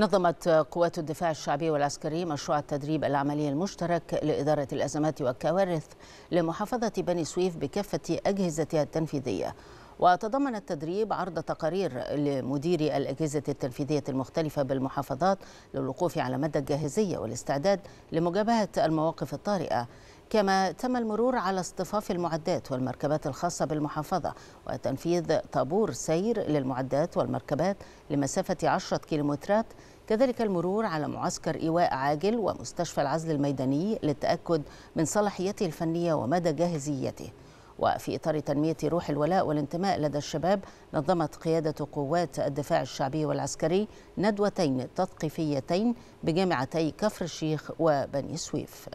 نظمت قوات الدفاع الشعبي والعسكري مشروع التدريب العملي المشترك لإدارة الأزمات والكوارث لمحافظة بني سويف بكافة أجهزتها التنفيذية وتضمن التدريب عرض تقارير لمديري الأجهزة التنفيذية المختلفة بالمحافظات للوقوف على مدى الجاهزية والاستعداد لمجابهة المواقف الطارئة كما تم المرور على اصطفاف المعدات والمركبات الخاصة بالمحافظة وتنفيذ طابور سير للمعدات والمركبات لمسافة 10 كيلومترات كذلك المرور على معسكر إيواء عاجل ومستشفى العزل الميداني للتأكد من صلاحيته الفنية ومدى جاهزيته وفي إطار تنمية روح الولاء والانتماء لدى الشباب نظمت قيادة قوات الدفاع الشعبي والعسكري ندوتين تثقيفيتين بجامعتي كفر الشيخ وبني سويف